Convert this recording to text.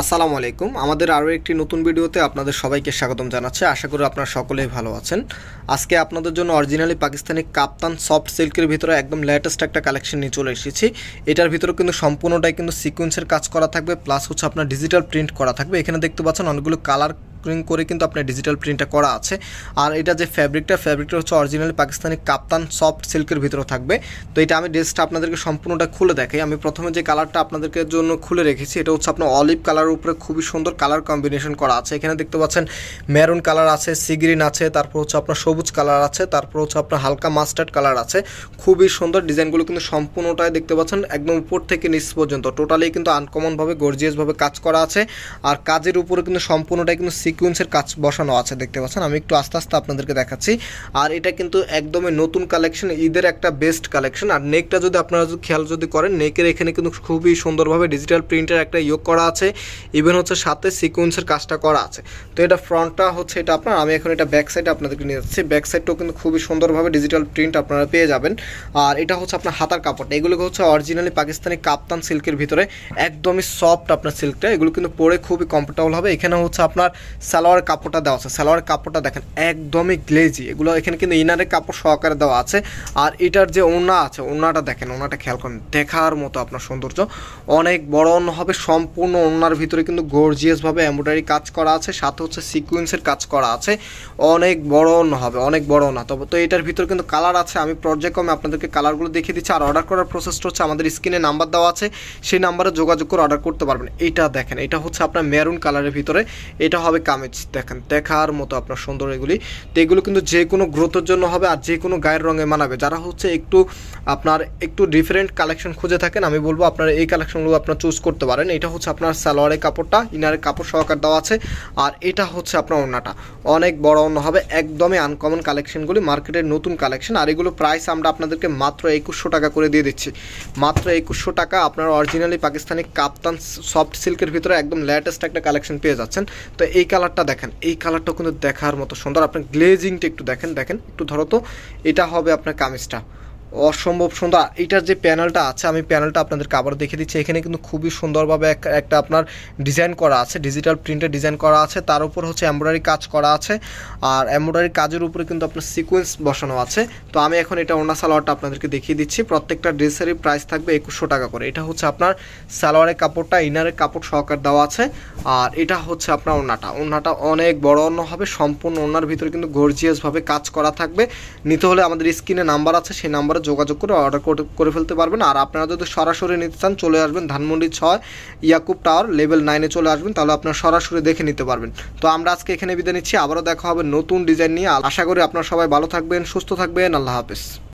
আসসালামু আলাইকুম আমাদের আরও একটি নতুন ভিডিওতে আপনাদের সবাইকে স্বাগতম জানাচ্ছি আশা করি আপনারা সকলেই ভালো আছেন আজকে আপনাদের জন্য অরিজিনালি পাকিস্তানি কাপ্তান সফট সিল্কের ভিতরে একদম লেটেস্ট একটা কালেকশন নিয়ে চলে এসেছি এটার ভিতরে কিন্তু সম্পূর্ণটাই কিন্তু সিকোয়েন্সের কাজ করা থাকবে প্লাস হচ্ছে আপনার ডিজিটাল প্রিন্ট করা থাকবে এখানে দেখতে পাচ্ছেন অনেকগুলো কালার স্ক্রিন করে কিন্তু আপনার ডিজিটাল প্রিন্টটা করা আছে আর এটা যে ফ্যাব্রিকটা ফ্যাব্রিকটা হচ্ছে অরিজিনাল পাকিস্তানি কাপ্তান সফট সিল্কের ভিতরে থাকবে তো এটা আমি ড্রেসটা আপনাদেরকে সম্পূর্ণটা খুলে দেখাই আমি প্রথমে যে কালারটা আপনাদেরকে জন্য খুলে রেখেছি এটা হচ্ছে আপনার অলিভ কালারের উপরে খুবই সুন্দর কালার কম্বিনেশন করা আছে এখানে দেখতে পাচ্ছেন মেরুন কালার আছে সিগ্রিন আছে তারপর হচ্ছে আপনার সবুজ কালার আছে তারপর হচ্ছে আপনার হালকা মাস্টার্ড কালার আছে খুবই সুন্দর ডিজাইনগুলো কিন্তু সম্পূর্ণটাই দেখতে পাচ্ছেন একদম উপর থেকে নিচ পর্যন্ত টোটালি কিন্তু আনকমনভাবে গর্জিয়াসভাবে কাজ করা আছে আর কাজের উপরে কিন্তু সম্পূর্ণটাই কিন্তু সিকুয়েন্সের কাজ বসানো আছে দেখতে পাচ্ছেন আমি একটু আস্তে আস্তে আপনাদেরকে দেখাচ্ছি আর এটা কিন্তু একদমই নতুন কালেকশন ঈদের একটা বেস্ট কালেকশন আর নেকটা যদি আপনারা যদি খেয়াল যদি করেন নেকের এখানে কিন্তু খুবই সুন্দরভাবে ডিজিটাল প্রিন্টের একটা ইয়োগ করা আছে ইভেন হচ্ছে সাথে সিকুয়েন্সের কাজটা করা আছে তো এটা ফ্রন্টটা হচ্ছে এটা আপনার আমি এখন এটা ব্যাক সাইড আপনাদেরকে নিয়ে যাচ্ছি ব্যাক সাইডটাও কিন্তু খুবই সুন্দরভাবে ডিজিটাল প্রিন্ট আপনারা পেয়ে যাবেন আর এটা হচ্ছে আপনার হাতার কাপড়টা এগুলো হচ্ছে অরিজিনালি পাকিস্তানি কাপ্তান সিল্কের ভিতরে একদমই সফট আপনার সিল্কটা এগুলো কিন্তু পরে খুবই কমফোর্টেবল হবে এখানে হচ্ছে আপনার সালোয়ার কাপড়টা দেওয়া আছে সালোয়ার কাপড়টা দেখেন একদমই গ্লেজি এগুলো এখানে কিন্তু ইনারের কাপড় সহকারে দেওয়া আছে আর এটার যে ওনা আছে ওনাটা দেখেন ওনাটা খেয়াল করেন দেখার মতো আপনার সৌন্দর্য অনেক বড় অন্য হবে সম্পূর্ণ ওনার ভিতরে কিন্তু গর্জিয়াসভাবে এম্ব্রয়ডারি কাজ করা আছে সাথে হচ্ছে সিকুয়েন্সের কাজ করা আছে অনেক বড় অন্য হবে অনেক বড় না তবে তো এটার ভিতরে কিন্তু কালার আছে আমি পর্যায়ক্রমে আপনাদেরকে কালারগুলো দেখিয়ে দিচ্ছি আর অর্ডার করার প্রসেসটা হচ্ছে আমাদের স্ক্রিনে নাম্বার দেওয়া আছে সেই নাম্বারে যোগাযোগ করে অর্ডার করতে পারবেন এটা দেখেন এটা হচ্ছে আপনার মেরুন কালারের ভিতরে এটা হবে কামেজ দেখেন দেখার মতো আপনার সুন্দর এগুলি তো এগুলো কিন্তু যে কোনো গ্রোথের জন্য হবে আর যে কোনো গায়ের রঙে মানাবে যারা হচ্ছে একটু আপনার একটু ডিফারেন্ট কালেকশন খুঁজে থাকেন আমি বলবো আপনারা এই কালেকশনগুলো আপনার চুজ করতে পারেন এটা হচ্ছে আপনার সালোয়ারের কাপড়টা ইনারের কাপড় সহকার দেওয়া আছে আর এটা হচ্ছে আপনার অন্যটা অনেক বড় অন্য হবে একদমই আনকমন কালেকশনগুলি মার্কেটের নতুন কালেকশন আর এগুলো প্রাইস আমরা আপনাদেরকে মাত্র একুশশো টাকা করে দিয়ে দিচ্ছি মাত্র একুশশো টাকা আপনার অরিজিনালি পাকিস্তানি কাপ্তান সফট সিল্কের ভিতরে একদম লেটেস্ট একটা কালেকশন পেয়ে যাচ্ছেন তো এই কালারটা দেখেন এই কালারটা কিন্তু দেখার মতো সুন্দর আপনি গ্লেজিংটা একটু দেখেন দেখেন একটু ধরো তো এটা হবে আপনার কামিজটা অসম্ভব সুন্দর এটার যে প্যানেলটা আছে আমি প্যানেলটা আপনাদেরকে আবার দেখে দিচ্ছি এখানে কিন্তু খুবই সুন্দরভাবে একটা আপনার ডিজাইন করা আছে ডিজিটাল প্রিন্টে ডিজাইন করা আছে তার উপর হচ্ছে এমব্রয়ডারি কাজ করা আছে আর এমব্রয়ডারি কাজের উপরে কিন্তু আপনার সিকোয়েন্স বসানো আছে তো আমি এখন এটা ওনা সালোয়ারটা আপনাদেরকে দেখিয়ে দিচ্ছি প্রত্যেকটা ড্রেসেরই প্রাইস থাকবে একুশশো টাকা করে এটা হচ্ছে আপনার সালোয়ারের কাপড়টা ইনারের কাপড় সহকার দেওয়া আছে আর এটা হচ্ছে আপনার ওনাটা ওনাটা অনেক বড় অন্য হবে সম্পূর্ণ ওনার ভিতরে কিন্তু গর্জিয়াসভাবে কাজ করা থাকবে নিতে হলে আমাদের স্ক্রিনে নাম্বার আছে সেই নাম্বারে যোগাযোগ করে অর্ডার করে ফেলতে পারবেন আর আপনারা যদি সরাসরি নিতে চান চলে আসবেন ধানমন্ডি ছয় ইয়াকুব টাওয়ার লেভেল নাইনে চলে আসবেন তাহলে আপনারা সরাসরি দেখে নিতে পারবেন তো আমরা আজকে এখানে বিদায় নিচ্ছি আবারও দেখা হবে নতুন ডিজাইন নিয়ে আশা করি আপনারা সবাই ভালো থাকবেন সুস্থ থাকবেন আল্লাহ হাফেজ